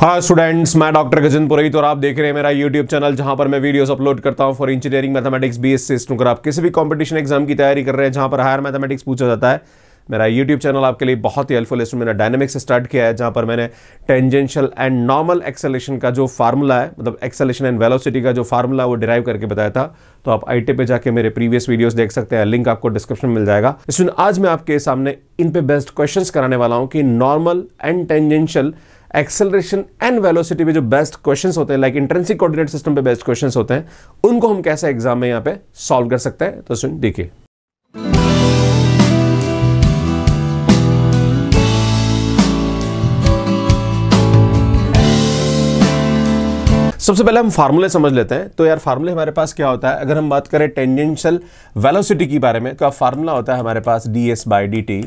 हाँ स्टूडेंट्स मैं डॉक्टर गजन पुरोहित और आप देख रहे हैं मेरा यूट्यूब चैनल जहां पर मैं वीडियोस अपलोड करता हूं फॉर इंजीनियरिंग मैथमेटिक्स बीएससी अगर आप किसी भी कंपटीशन एग्जाम की तैयारी कर रहे हैं जहां पर हायर मैथमेटिक्स पूछा जाता है मेरा यूट्यूब चैनल आपके लिए बहुत ही हेल्पफुल है इसमें मैंने डायनेमिक्स स्टार्ट किया है जहाँ पर मैंने टेंजेंशियल एंड नॉर्मल एक्सेलेशन का जो फार्मूला है मतलब एक्सेलेशन एंड वेलोसिटी का जो फार्मूला है वो डिराइव करके बताया था तो आप आई पे जाके मेरे प्रीवियस वीडियोस देख सकते हैं लिंक आपको डिस्क्रिप्शन मिल जाएगा इसमें आज मैं आपके सामने इन पे बेस्ट क्वेश्चन कराने वाला हूँ कि normal and tangential acceleration and velocity में जो बेस्ट क्वेश्चंस होते हैं लाइक इंट्रेंसिक कोऑर्डिनेट सिस्टम पे बेस्ट क्वेश्चंस होते हैं उनको हम कैसे एग्जाम में यहाँ पे सॉल्व कर सकते हैं तो सुन देखिए सबसे पहले हम फार्मूले समझ लेते हैं तो यार फार्मूले हमारे पास क्या होता है अगर हम बात करें टेंजेंशियल वेलोसिटी के बारे में तो फार्मूला होता है हमारे पास D S by D T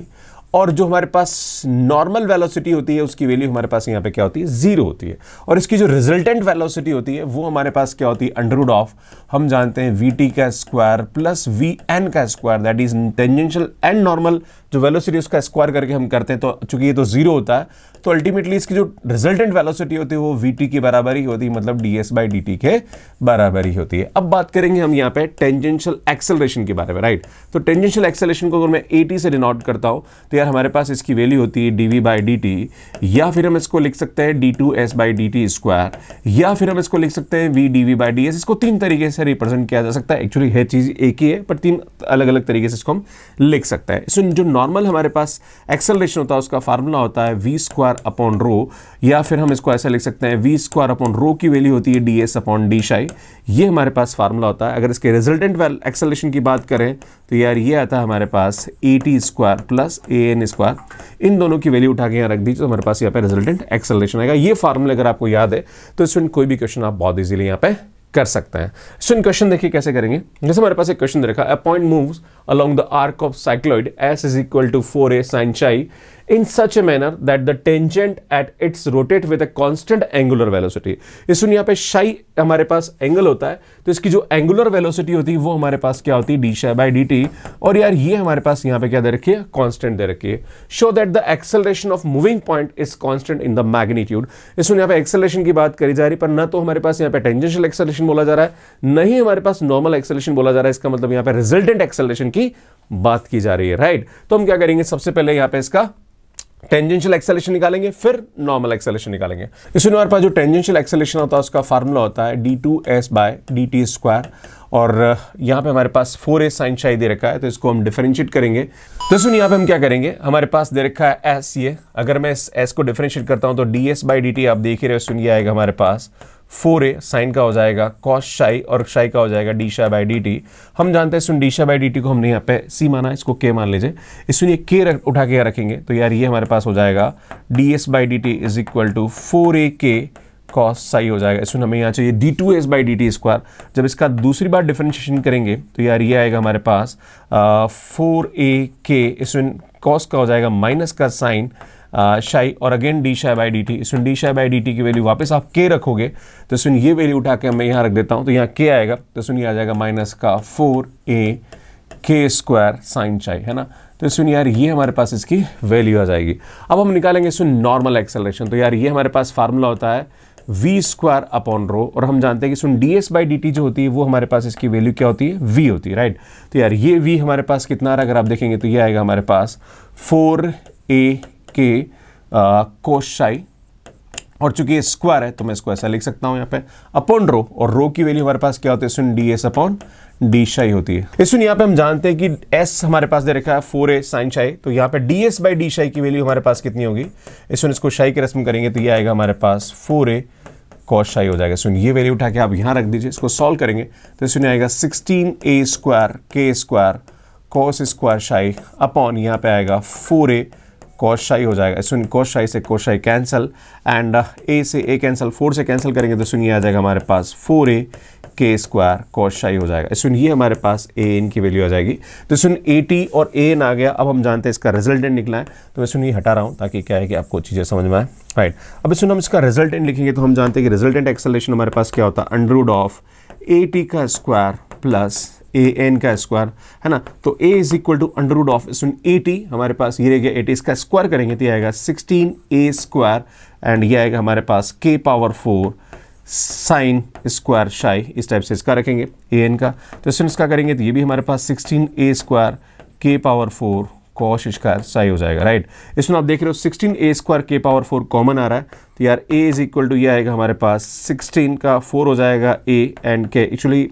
और जो हमारे पास नॉर्मल वेलोसिटी होती है उसकी वैल्यू हमारे पास यहाँ पे क्या होती है जीरो होती है और इसकी जो रिजल्टेंट वेलोसिटी होती है वो हमारे पास क्या होती है अंडरवुड ऑफ हम जानते हैं वी टी का स्क्वायर प्लस वी एन का square that is tangential and normal जो वेलोसिटी उसका स्क्वायर करके हम करते हैं तो चूंकि ये तो जीरो होता है तो अल्टीमेटली इसकी जो रिजल्टेंट वेलोसिटी होती है वो वी टी की बराबर ही होती है मतलब D S by D T के बराबर ही होती है अब बात करेंगे हम यहाँ पे टेंजेंशियल एक्सेलरेशन के बारे में राइट तो टेंजेंशियल एक्सेलरेशन को अगर मैं ए टी से डिनोट करता हूँ तो अगर हमारे पास इसकी वैल्यू होती है D V by D T या फिर हम इसको लिख सकते हैं D two S by D T square या फिर हम इसको लिख सकते हैं V D V by D S इसको तीन तरीके से रिप्रेजेंट किया जा सकता है एक्चुअली है चीज़ एक ही है पर तीन अलग अलग तरीके से इसको हम लिख सकते हैं इसमें जो नॉर्मल हमारे पास एक्सेलरेशन होता है उसका फार्मूला होता है वी स्क्वायर अपॉन रो या फिर हम इसको ऐसा लिख सकते हैं वी स्क्वायर अपॉन रो की वैल्यू होती है डी एस अपॉन डी शाई ये हमारे पास फार्मूला होता है अगर इसके रिजल्टेंट वैल एक्सेलरेशन की बात करें तो यार ये आता हमारे पास A T square plus A N square इन दोनों की वैल्यू उठा के यहाँ रख दीजिए तो हमारे पास यहाँ पे रिजल्टेंट एक्सेलरेशन आएगा ये फार्मूला अगर आपको याद है तो स्टूडेंट कोई भी क्वेश्चन आप बहुत ईजिली यहाँ पे कर सकते हैं स्टूडेंट क्वेश्चन देखिए कैसे करेंगे जैसे हमारे पास एक क्वेश्चन देखा point moves along the arc of cycloid S is equal to 4a sin chi in such a manner that the tangent at its rotate with a constant angular velocity इसमें यहाँ पे शाई हमारे पास एंगल होता है तो इसकी जो एंगुलर वेलोसिटी होती है वो हमारे पास क्या होती है D psi by D T और यार ये हमारे पास यहाँ पे क्या दे रखी है कॉन्स्टेंट दे रखी है show that the acceleration of moving point is constant in the magnitude इसमें यहाँ पे एक्सेलरेशन की बात करी जा रही पर ना तो हमारे पास यहाँ पे टेंजेंशियल एक्सेलरेशन बोला जा रहा है न ही हमारे पास नॉर्मल एक्सेलरेशन बोला जा रहा है इसका मतलब यहाँ पे रिजल्टेंट एक्सेलरेशन की की बात की जा रही है राइट तो हम क्या करेंगे सबसे पहले यहां पे इसका टेंजेंशियल एक्सेलेशन निकालेंगे फिर नॉर्मल एक्सेलेशन निकालेंगे इसमें हमारे पास जो टेंजेंशियल एक्सेलेशन होता है उसका फार्मूला होता है D two S by D T square और uh, यहाँ पे हमारे पास फोर एस साइन शाही दे रखा है तो इसको हम डिफरेंशिएट करेंगे तो सुनिए यहाँ पे हम क्या करेंगे हमारे पास दे रखा है एस ये अगर मैं इस एस को डिफरेंशिएट करता हूँ तो D S by D T आप देख ही रहे हो सुनिए आएगा हमारे पास फोर ए साइन का हो जाएगा कॉस शाई और शाई का हो जाएगा D psi by D T हम जानते हैं सुन D psi by D T को हमने यहाँ पे सी माना इसको के मान लीजिए इसमें ये के रख, उठा के रखेंगे तो यार ये हमारे पास हो जाएगा D S by D T is equal to four A K cos psi हो जाएगा इसमें हमें यहाँ चाहिए D two S by D T square जब इसका दूसरी बार डिफ्रेंशिएशन करेंगे तो यार ये आएगा हमारे पास फोर ए के इसमें कॉस का हो जाएगा माइनस का साइन शाई और again D psi by D T इसमें D psi by D T की वैल्यू वापस आप के रखोगे तो इसमें ये वैल्यू उठा के मैं यहाँ रख देता हूँ तो यहाँ के आएगा तो इसमें आ जाएगा माइनस का फोर ए के स्क्वायर साइन शाई है ना तो इसमें यार ये हमारे पास इसकी वैल्यू आ जाएगी अब हम निकालेंगे इसमें नॉर्मल एक्सेलरेशन तो यार ये हमारे पास फार्मूला होता है वी स्क्वायर अपॉन रो और हम जानते हैं कि सुन D S by D T जो होती है वो हमारे पास इसकी वैल्यू क्या होती है वी होती है राइट तो यार ये वी हमारे पास कितना आ रहा है अगर आप देखेंगे तो ये आएगा हमारे पास फोर ए के कोशाई और चूंकि ये स्क्वायर है तो मैं इसको ऐसा लिख सकता हूं यहाँ पे अपॉन रो और रो की वैल्यू हमारे पास क्या होती है सुन D S upon D psi होती है सुन यहाँ पे हम जानते हैं कि एस हमारे पास दे रखा है फोर ए साइन शाई तो यहाँ पे डी एस बाई डी शाई की वैल्यू हमारे पास कितनी होगी सुन इसको शाई की रस्म करेंगे तो ये आएगा हमारे पास फोर ए कॉस शाई हो जाएगा सुन ये वैल्यू उठा के आप यहाँ रख दीजिए इसको सॉल्व करेंगे तो सुन आएगा sixteen A square K square cos square psi upon यहाँ पे आएगा फोर ए कोशाई हो जाएगा सुन कोशाई से कोशाई कैंसिल एंड ए से ए कैंसिल फोर से कैंसिल करेंगे तो सुन ये आ जाएगा हमारे पास फोर ए के स्क्वायर कोशाई हो जाएगा सुन ये हमारे पास ए एन की वैल्यू आ जाएगी तो सुन ए टी और ए एन आ गया अब हम जानते हैं इसका रिजल्टेंट निकला है तो मैं सुन ये हटा रहा हूँ ताकि क्या है कि आपको चीज़ें समझ में आए राइट अब सुन हम इसका रिजल्टेंट लिखेंगे तो हम जानते हैं कि रिजल्टेंट एक्सेलेशन हमारे पास क्या होता है अंडरूड ऑफ ए टी का स्क्वायर प्लस ए एन का स्क्वायर है ना तो A is equal to under root of A T हमारे पास ये रहेगा एटी इसका स्क्वायर करेंगे तो ये आएगा सिक्सटीन ए स्क्वायर एंड ये आएगा हमारे पास के पावर फोर साइन स्क्वायर शाई इस टाइप से इसका रखेंगे ए एन का तो इसमें इसका करेंगे तो ये भी हमारे पास sixteen A square K power four cos square psi हो जाएगा राइट इसमें आप देख रहे हो sixteen A square K power four common आ रहा है तो यार ए इज इक्वल टू ये आएगा हमारे पास सिक्सटीन का फोर हो जाएगा ए एंड के एक्चुअली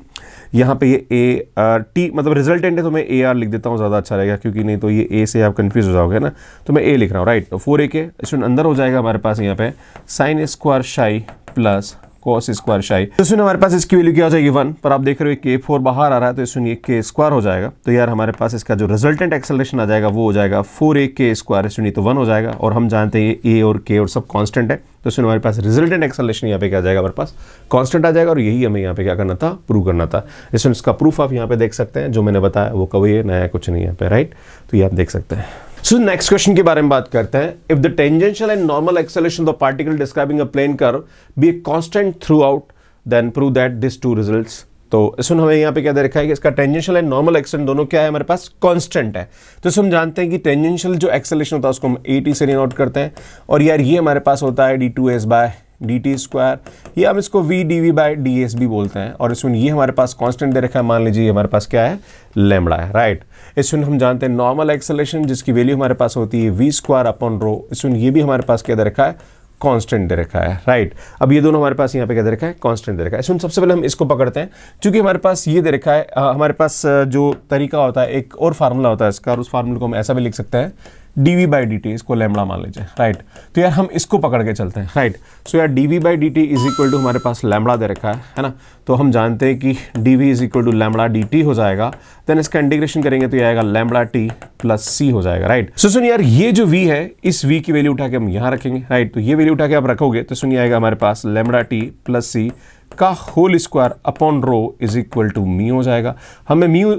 यहाँ पे ये ए आर टी मतलब रिजल्टेंट है तो मैं ए आर लिख देता हूँ ज़्यादा अच्छा रहेगा क्योंकि नहीं तो ये ए से आप कन्फ्यूज हो जाओगे ना तो मैं ए लिख रहा हूँ राइट तो फोर ए के स्टूडेंट अंदर हो जाएगा हमारे पास यहाँ पे sine square psi plus cos square psi तो सुनिए हमारे पास इसकी वैल्यू क्या हो जाएगी वन पर आप देख रहे हो के फोर बाहर आ रहा है तो सुनिए के स्क्वायर हो जाएगा तो यार हमारे पास इसका जो रिजल्टेंट एक्सेलरेशन आ जाएगा वो हो जाएगा फोर ए के स्क्वायर सुनिए तो वन हो जाएगा और हम जानते हैं ए और के और सब कॉन्स्टेंट है तो सुनिए हमारे पास रिजल्टेंट एक्सेलरेशन यहाँ पे क्या आ जाएगा हमारे पास कॉन्स्टेंट आ जाएगा और यही हमें यहाँ पे क्या करना था प्रूव करना था इसमें इसका प्रूफ आप यहाँ पे देख सकते हैं जो मैंने बताया वो कभी नया कुछ नहीं यहाँ पे राइट तो ये आप देख सकते हैं सो नेक्स्ट क्वेश्चन के बारे में बात करते हैं if the tangential and normal acceleration of particle describing a plane curve be A throughout then prove that this two result तो इसमें हमें यहाँ पे क्या देखा है कि इसका टेंजेंशियल एंड नॉर्मल एक्सेलेशन दोनों क्या है हमारे पास कांस्टेंट है तो इसमें हम जानते हैं कि टेंजेंशियल जो एक्सेलेशन होता है उसको हम ए टी से डिनोट करते हैं और यार ये हमारे पास होता है D two S by D T square या हम इसको V D V by D S भी बोलते हैं और इसमें ये हमारे पास कांस्टेंट दे रखा है मान लीजिए हमारे पास क्या है लेमड़ा है राइट इसमें हम जानते हैं नॉर्मल एक्सलेशन जिसकी वैल्यू हमारे पास होती है वी स्क्वायर अपॉन रो इसमें ये भी हमारे पास क्या दे रखा है कांस्टेंट दे रखा है राइट right. अब ये दोनों हमारे पास यहाँ पे क्या दे रखा है कांस्टेंट दे रखा है इसमें सबसे पहले हम इसको पकड़ते हैं क्योंकि हमारे पास ये दे रखा है हमारे पास जो तरीका होता है एक और फार्मूला होता है इसका और उस फार्मूले को हम ऐसा भी लिख सकते हैं D V by D T इसको लेमड़ा मान लीजिए राइट तो यार हम इसको पकड़ के चलते हैं राइट सो यार D V by D T is equal to हमारे पास लेमड़ा दे रखा है है ना तो हम जानते हैं कि D V is equal to lambda D T हो जाएगा देन इसका इंटीग्रेशन करेंगे तो ये आएगा लेमड़ा टी प्लस सी हो जाएगा राइट सो सुनिए यार ये जो वी है इस वी की वैल्यू उठा के हम यहाँ रखेंगे राइट तो ये वैल्यू उठा के आप रखोगे तो सुनिए आएगा हमारे पास लेमड़ा टी प्लस सी का whole square upon rho is equal to mu हो जाएगा हमें म्यू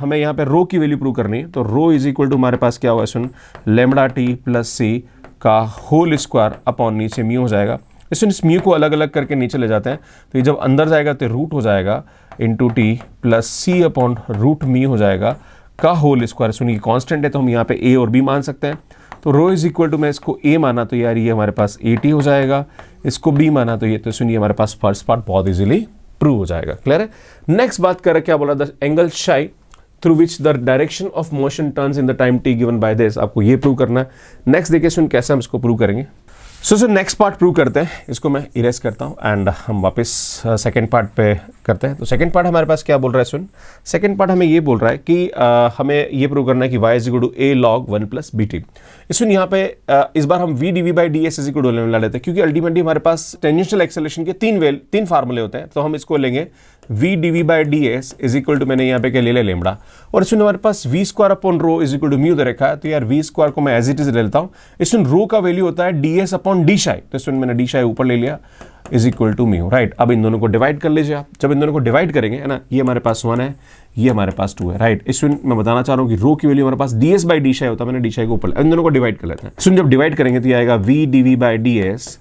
हमें यहाँ पे रो की वैल्यू प्रूव करनी है तो रो इज इक्वल टू हमारे पास क्या हुआ सुन लेमडा टी प्लस सी का होल स्क्वायर अपॉन नीचे म्यू हो जाएगा इसमें इस म्यू को अलग अलग करके नीचे ले जाते हैं तो ये जब अंदर जाएगा तो रूट हो जाएगा into T plus C upon root mu हो जाएगा का होल स्क्वायर सुनिए कांस्टेंट है तो हम यहाँ पे ए और बी मान सकते हैं तो रो इज इक्वल टू मैं इसको ए माना तो यार ये हमारे पास ए टी हो जाएगा इसको बी माना तो ये तो सुनिए हमारे पास फर्स्ट पार्ट बहुत इजीली प्रूव हो जाएगा क्लियर है नेक्स्ट बात कर रहा क्या बोला the angle psi through which the direction of motion turn in the time T given by this आपको ये प्रूव करना है नेक्स्ट देखिए सुन कैसे हम इसको प्रूव करेंगे so sir next part prove करते हैं इसको मैं इरेज करता हूँ एंड हम वापस सेकेंड uh, पार्ट पे करते हैं तो सेकंड पार्ट हमारे पास क्या बोल रहा है सुन सेकंड पार्ट हमें ये बोल रहा है कि आ, हमें ये प्रूव करना है कि Y is equal to A log one plus B T सुन यहाँ पे आ, इस बार हम V D V by D S is equal to ला लेते हैं क्योंकि अल्टीमेटली हमारे पास टेंजेंशियल एक्सेलेशन के तीन वेल तीन फार्मूले होते हैं तो हम इसको लेंगे V D V by D S is equal to मैंने यहाँ पे क्या ले लिया लेमड़ा और इसमें हमारे पास V square upon rho is equal to mu दे रखा है तो यार वी स्क्वायर को मैं एज इट इज ले लेता हूँ इसमें रो का वैल्यू होता है D S upon D psi तो इसमें मैंने डी शाई ऊपर ले लिया is equal to mu right अब इन दोनों को डिवाइड कर लीजिए आप जब इन दोनों को डिवाइड करेंगे है ना ये हमारे पास वन है ये हमारे पास टू है राइट इसमें मैं बताना चाह रहा हूँ कि रो की वैल्यू हमारे पास D S by D psi होता है मैंने डी शाई को ऊपर इन दोनों को डिवाइड कर लेते हैं सुन जब डिवाइड करेंगे तो ये आएगा V D V by D S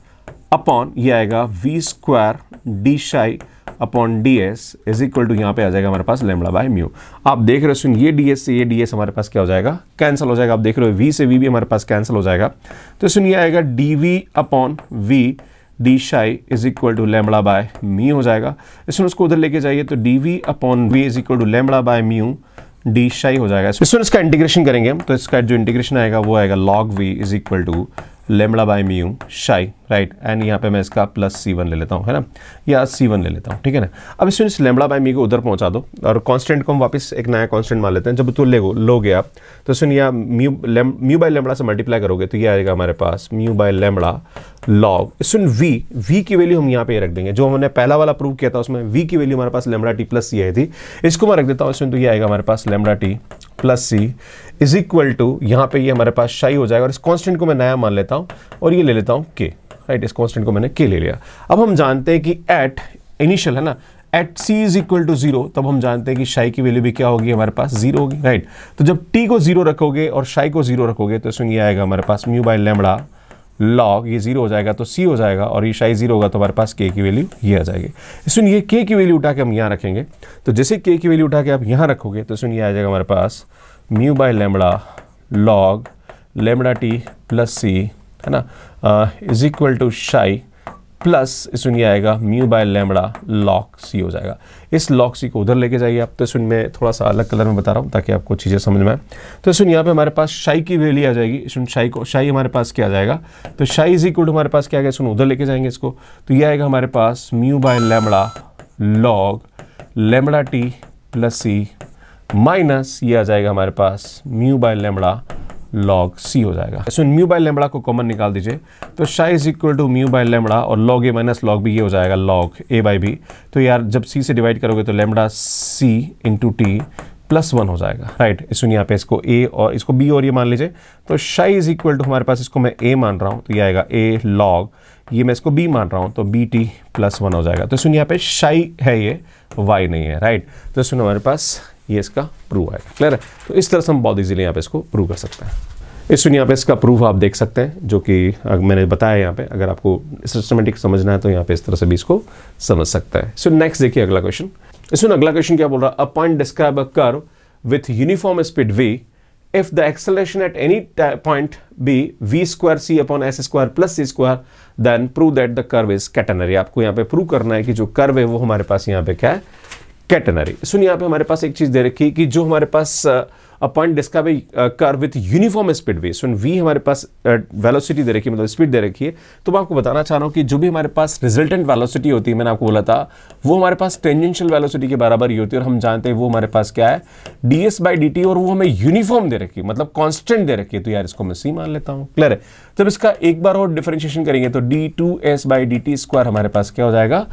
upon ये आएगा V square D psi upon D S is equal to यहाँ पे आ जाएगा हमारे पास लेमड़ा बाय म्यू आप देख रहे हो सुन ये डी एस से ये डी एस हमारे पास क्या हो जाएगा कैंसिल हो जाएगा आप देख रहे हो वी से वी भी हमारे पास कैंसिल हो जाएगा तो सुन ये आएगा D V upon V D psi is equal to lambda by mu हो जाएगा इसमें उसको उधर लेके जाइए तो D V upon V is equal to lambda by mu D psi हो जाएगा इसमें इसका इंटीग्रेशन करेंगे तो इसका जो इंटीग्रेशन आएगा वो आएगा log V is equal to lambda by mu psi right and यहाँ पे मैं इसका प्लस सी वन ले लेता हूँ है ना या सी वन ले लेता हूँ ठीक है ना अब इसमें इस लेमड़ा बाय मी को उधर पहुँचा दो और कांस्टेंट को हम वापस एक नया कांस्टेंट मान लेते हैं जब तो ले लोगे आप तो सुन या म्यू लेम म्यू बाय लेमड़ा से मल्टीप्लाई करोगे तो ये आएगा हमारे पास म्यू बाय लेमड़ा लॉग सुन वी वी की वैल्यू हम यहाँ पे रख देंगे जो हमने पहला वाला प्रूव किया था उसमें वी की वैल्यू हमारे पास लेमड़ा टी प्लस सी आई थी इसको मैं रख देता हूँ इसमें तो ये आएगा हमारे पास lambda T plus C is equal to यहाँ पे ये हमारे पास शाई हो जाएगा और इस कांस्टेंट को मैं नया मान लेता हूँ और ये ले लेता हूँ के राइट इस कांस्टेंट को मैंने के ले लिया अब हम जानते हैं कि एट इनिशियल है ना at C is equal to zero तब हम जानते हैं कि शाई की वैल्यू भी क्या होगी हमारे पास जीरो होगी राइट तो जब टी को जीरो रखोगे और शाई को जीरो रखोगे तो इसमें ये आएगा हमारे पास म्यू बाई लेमड़ा लॉग ये जीरो हो जाएगा तो सी हो जाएगा और ये शाही जीरो होगा तो हमारे पास के की वैल्यू ये आ जाएगी इसमें ये के की वैल्यू उठा के हम यहाँ रखेंगे तो जैसे के की वैल्यू उठा के आप यहाँ रखोगे तो इसमें ये आ जाएगा हमारे पास mu by lambda log lambda T plus C है ना is equal to psi plus इसमें यह आएगा mu by lambda log C हो जाएगा इस लॉक सी को उधर लेके जाइए आप तो इसमें मैं थोड़ा सा अलग कलर में बता रहा हूँ ताकि आपको चीज़ें समझ में आए तो इसमें यहाँ पे हमारे पास शाही की वैली आ जाएगी इसमें शाही को शाही हमारे पास क्या आ जाएगा तो शाही इज इक्वल हमारे पास क्या आ गया इसमें उधर लेके जाएंगे इसको तो ये आएगा हमारे पास mu by lambda log lambda T plus C minus ये आ जाएगा हमारे पास mu by lambda log C हो जाएगा सो म्यू बाय लेमड़ा को कॉमन निकाल दीजिए तो psi is equal to mu by lambda और log A minus log B ये हो जाएगा लॉग ए बाई बी तो यार जब सी से डिवाइड करोगे तो lambda C into T plus one हो जाएगा राइट इसमें यहाँ पे इसको ए और इसको बी और ये मान लीजिए तो शाई इज इक्वल टू हमारे पास इसको मैं ए मान रहा हूँ तो ये आएगा ए लॉग ये मैं इसको बी मान रहा हूँ तो बी टी प्लस वन हो जाएगा तो सुनिए यहाँ पे शाई है ये वाई नहीं है राइट तो सुनो हमारे पास ये इसका प्रूव आएगा क्लियर है तो इस तरह से हम बहुत इजीली यहाँ पे इसको प्रूव कर सकते हैं इस सुनिए यहाँ पे इसका प्रूफ आप देख सकते हैं जो कि मैंने बताया यहाँ पे अगर आपको सिस्टमेटिक समझना है तो यहाँ पे इस तरह से भी इसको समझ सकता है सो नेक्स्ट देखिए अगला क्वेश्चन इसमें अगला क्वेश्चन क्या बोल रहा है a point describe a curve with uniform speed V if the acceleration at any point be v square c upon s square plus c square then prove that the curve is catenary aapko yahan pe prove karna hai ki jo curve hai wo hamare paas yahan pe kya hai catenary suniye yahan pe hamare paas ek cheez de rakhi hai ki jo hamare paas uh, a point discover कर with uniform speed वे सुन V हमारे पास velocity uh, दे रखी है मतलब speed दे रखी है तो मैं आपको बताना चाह रहा हूँ कि जो भी हमारे पास रिजल्टेंट वेलोसिटी होती है मैंने आपको बोला था वो हमारे पास टेंजेंशियल वेलोसिटी के बराबर ही होती है और हम जानते हैं वो हमारे पास क्या है D S by D T और वो हमें यूनिफॉर्म दे रखी है मतलब कॉन्स्टेंट दे रखी है तो यार इसको मैं सी मान लेता हूँ क्लियर है जब इसका एक बार और डिफरेंशिएशन करेंगे तो D two S by D T square हमारे पास क्या हो जाएगा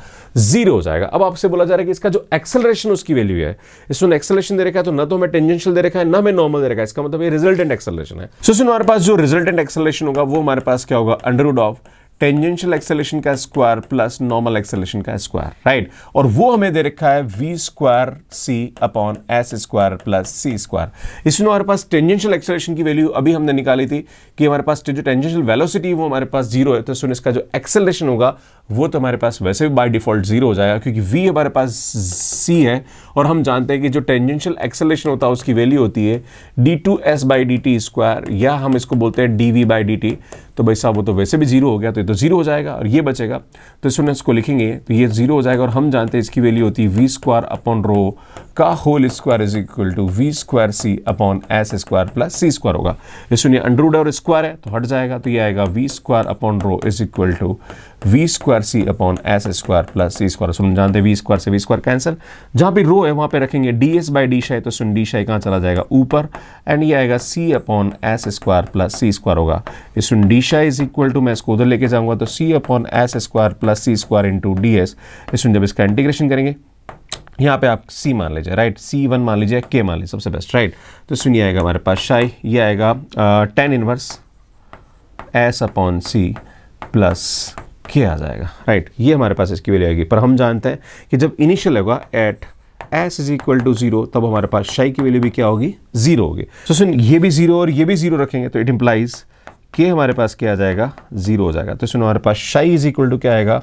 जीरो हो जाएगा अब आपसे बोला जा रहा है कि इसका जो एक्सेलरेशन उसकी वैल्यू है इसमें एक्सेलरेशन दे रखा है तो ना तो हमें टेंजेंशियल दे रखा है ना हमें नॉर्मल दे रखा है इसका मतलब ये रिजल्टेंट एक्सेलरेशन है सो इसमें हमारे पास जो रिजल्टेंट एक्सेलरेशन होगा वो हमारे पास क्या होगा अंडरवुड ऑफ टेंजेंशियल एक्सेलेशन का स्क्वायर प्लस नॉर्मल एक्सेलेशन का स्क्वायर राइट और वो हमें दे रखा है V square C upon S square plus C square इसमें हमारे पास टेंजेंशियल एक्सेलेशन की वैल्यू अभी हमने निकाली थी कि हमारे पास जो टेंजेंशियल वेलोसिटी वो हमारे पास जीरो है तो सुन इसका जो एक्सेलेशन होगा वो तो हमारे पास वैसे भी बाई डिफॉल्ट जीरो हो जाएगा क्योंकि वी हमारे पास सी है और हम जानते हैं कि जो टेंजेंशियल एक्सेलेशन होता है उसकी वैल्यू होती है D two S by D T square या हम इसको बोलते हैं D V by D T तो भाई साहब वो तो वैसे भी जीरो हो गया तो ये तो जीरो हो जाएगा और ये बचेगा तो स्टूडेंट्स को लिखेंगे तो ये जीरो हो जाएगा और हम जानते हैं इसकी वैल्यू होती है वी स्क्वायर अपॉन रो का whole square is equal to V square C upon S square plus C square होगा इसमें ये अंडरूड और स्क्वायर है तो हट जाएगा तो ये आएगा V square upon rho is equal to V square C upon S square plus C square सुन जानते हैं वी स्क्वायर से वी स्क्वायर कैंसिल जहां पे रो है वहां पर रखेंगे D S by D psi तो सुन डी शाई कहाँ चला जाएगा ऊपर एंड ये आएगा C upon S square plus C square होगा ये सुन डी दिशा इज इक्वल टू मैं इसको उधर लेके जाऊंगा तो C upon S square plus C square into D S इसमें जब इसका इंटीग्रेशन करेंगे यहाँ पे आप C मान लीजिए राइट C1 मान लीजिए K मान लीजिए सबसे बेस्ट राइट तो इसमें ये आएगा हमारे पास शाई ये आएगा tan inverse S upon C plus K आ जाएगा राइट ये हमारे पास इसकी वैल्यू आएगी पर हम जानते हैं कि जब इनिशियल होगा at S is equal to zero तब हमारे पास शाई की वैल्यू भी क्या होगी जीरो होगी तो सुन ये भी जीरो और ये भी जीरो रखेंगे तो इट इम्प्लाइज़ के हमारे पास क्या आ जाएगा जीरो हो जाएगा तो स्टूडेंट हमारे पास शाई इज इक्वल टू क्या आएगा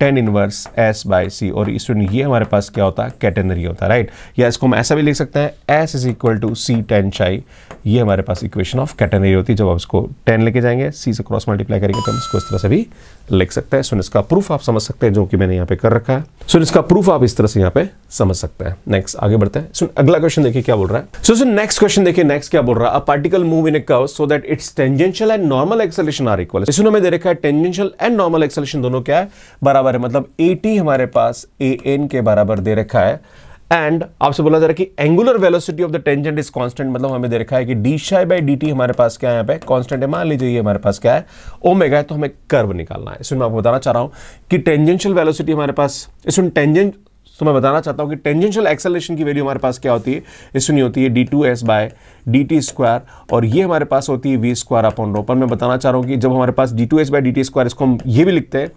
tan inverse S by C और स्टूडेंट ये हमारे पास क्या होता है कैटेनरी होता है राइट या इसको हम ऐसा भी लिख सकते हैं S is equal to C tan psi ये हमारे पास इक्वेशन ऑफ कैटेनरी होती है जब आप इसको टेन लेके जाएंगे सी से क्रॉस मल्टीप्लाई करेंगे तो हम इसको इस तरह से भी लिख सकते हैं सो इसका प्रूफ आप समझ सकते हैं जो कि मैंने यहाँ पे कर रखा है सो इसका प्रूफ आप इस तरह से यहाँ पे समझ सकते हैं नेक्स्ट आगे बढ़ते हैं सुन अगला क्वेश्चन देखिए क्या बोल रहा है सो सुन नेक्स्ट क्वेश्चन देखिए नेक्स्ट क्या बोल रहा है particle move in a curve so that it's tangential and normal acceleration are equal इसमें हमें दे रखा है टेंजेंशियल एंड नॉर्मल एक्सलेशन दोनों क्या है बराबर है मतलब ए हमारे पास ए के बराबर दे रखा है एंड आपसे बोला जा रहा है कि angular velocity of the tangent is constant मतलब हमें दे रखा है कि D psi by D T हमारे पास क्या है यहाँ पे कांस्टेंट है मान लीजिए ये हमारे पास क्या है ओमेगा है तो हमें कर्व निकालना है इसमें मैं आपको बताना चाह रहा हूँ कि टेंजेंशियल वेलोसिटी हमारे पास इसमें टेंजेंट तो मैं बताना चाहता हूँ कि टेंजेंशियल एक्सेलेशन की वैल्यू हमारे पास क्या होती है इसमें नहीं होती है D two S by D T square और ये हमारे पास होती है वी स्क्वायर अपॉन रो पर मैं बताना चाह रहा हूँ कि जब हमारे पास D two S by D T square इसको हम ये भी लिखते हैं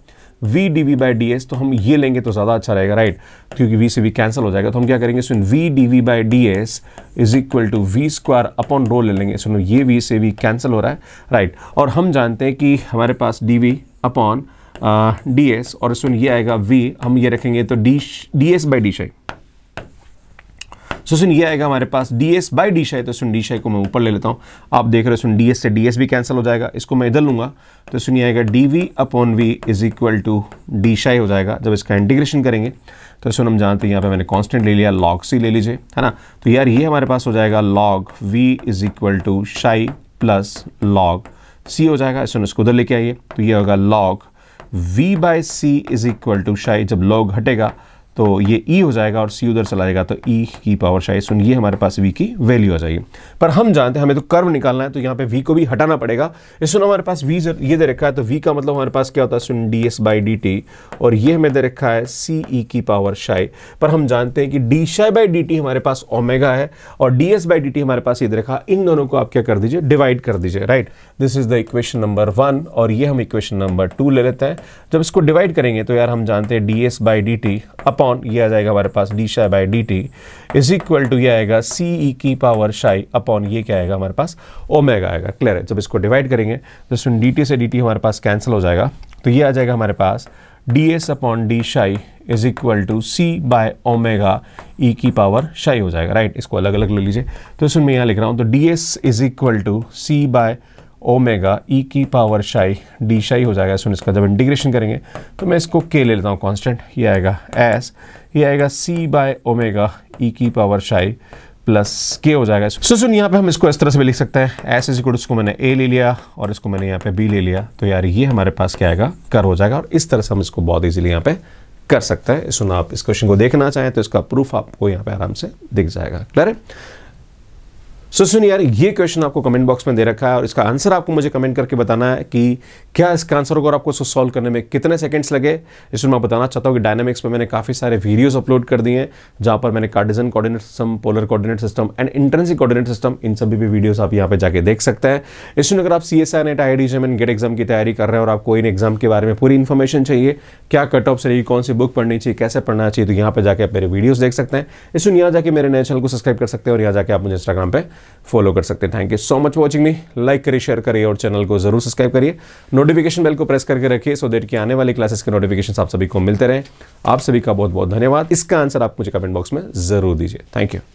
V D V by D S तो हम ये लेंगे तो ज़्यादा अच्छा रहेगा राइट क्योंकि वी से वी कैंसिल हो जाएगा तो हम क्या करेंगे सुन V D V by D S is equal to V square upon rho ले लेंगे सुनो ये वी से वी कैंसिल हो रहा है राइट और हम जानते हैं कि हमारे पास D V upon D S और सुन ये आएगा वी हम ये रखेंगे तो D D S by D psi so सुन ये आएगा हमारे पास D S by D psi तो सुन डी शाई को मैं ऊपर ले लेता हूँ आप देख रहे हो सुन डी एस से डी एस भी कैंसिल हो जाएगा इसको मैं इधर लूँगा तो सुन ये आएगा D V upon V is equal to D psi हो जाएगा जब इसका इंटीग्रेशन करेंगे तो सुन हम जानते हैं यहाँ पे मैंने कांस्टेंट ले लिया लॉग सी ले लीजिए है ना तो यार ये हमारे पास हो जाएगा log V is equal to psi plus log C हो जाएगा सुन इसको उधर लेके आइए तो ये होगा log V by C is equal to psi जब लॉग हटेगा तो ये ई e हो जाएगा और सी उधर चला जाएगा तो ई e की पावर शायद सुन ये हमारे पास वी की वैल्यू आ जाएगी पर हम जानते हैं हमें तो कर्व निकालना है तो यहाँ पे वी को भी हटाना पड़ेगा इस सुन हमारे पास वी जर ये दे रखा है तो वी का मतलब हमारे पास क्या होता है सुन D S by D T और ये हमें दे रखा है सी ई e की पावर शाई पर हम जानते हैं कि D psi by D T हमारे पास ओमेगा है और D S by D T हमारे पास ये दे रखा इन दोनों को आप क्या कर दीजिए डिवाइड कर दीजिए right this is the equation number one और ये हम इक्वेशन नंबर टू ले लेते हैं जब इसको डिवाइड करेंगे तो यार हम जानते हैं D S by D T upon upon ये आ जाएगा हमारे पास D psi by D T is equal to ये आएगा सी ई e की पावर शाई अपॉन ये क्या आएगा हमारे पास ओमेगा आएगा क्लियर है जब इसको डिवाइड करेंगे तो इसमें डी टी से डी टी हमारे पास कैंसिल हो जाएगा तो ये आ जाएगा हमारे पास D S upon D psi is equal to C by omega E की पावर शाई हो जाएगा राइट इसको अलग अलग ले लीजिए तो इसमें मैं यहाँ लिख रहा हूँ तो D S is equal to C by omega E की पावर शाई डी शाई हो जाएगा सुन इसका जब इंटीग्रेशन करेंगे तो मैं इसको के ले लेता हूँ कांस्टेंट ये आएगा एस ये आएगा सी बाय ओमेगा ई की पावर शाई प्लस के हो जाएगा सो सुन यहाँ पे हम इसको इस तरह से भी लिख सकते हैं एस इज इक्वल इसको मैंने ए ले लिया और इसको मैंने यहाँ पे बी ले लिया तो यार ये हमारे पास क्या आएगा कर हो जाएगा और इस तरह से हम इसको बहुत ईजिली यहाँ पे कर सकते हैं सुन आप इस क्वेश्चन को देखना चाहें तो इसका प्रूफ आपको यहाँ पे आराम से दिख जाएगा क्लियर है सो सुन यार ये क्वेश्चन आपको कमेंट बॉक्स में दे रखा है और इसका आंसर आपको मुझे कमेंट करके बताना है कि क्या इसका आंसर होगा और आपको इसको सॉल्व करने में कितने सेकंड्स लगे इसमें मैं बताना चाहता हूँ कि डायनामिक्स में मैंने काफ़ी सारे वीडियोस अपलोड कर दिए हैं जहाँ पर मैंने Cartesian coordinate system polar coordinate system and intrinsic coordinate system इन सभी भी वीडियोज आप यहाँ पर जाकर देख सकते हैं इसमें अगर आप C S I NET I D GATE exam की तैयारी कर रहे हैं और आपको इन एग्जाम के बारे में पूरी इन्फॉर्मेशन चाहिए क्या कट ऑफ चाहिए कौन सी बुक पढ़नी चाहिए कैसे पढ़ना चाहिए तो यहाँ पर जाकर आप मेरे वीडियोज़ देख सकते हैं इसमें यहाँ जाकर मेरे नए चैनल को सब्सक्राइब कर सकते हैं और यहाँ जाकर आप मुझे इंस्टाग्राम पर फॉलो कर सकते हैं thank you so much watching me like करिए शेयर करिए और चैनल को जरूर सब्सक्राइब करिए नोटिफिकेशन बेल को प्रेस करके रखिए सो देट की आने वाली क्लासेस के नोटिफिकेशन आप सभी को मिलते रहे आप सभी का बहुत बहुत धन्यवाद इसका आंसर आप मुझे कमेंट बॉक्स में जरूर दीजिए थैंक यू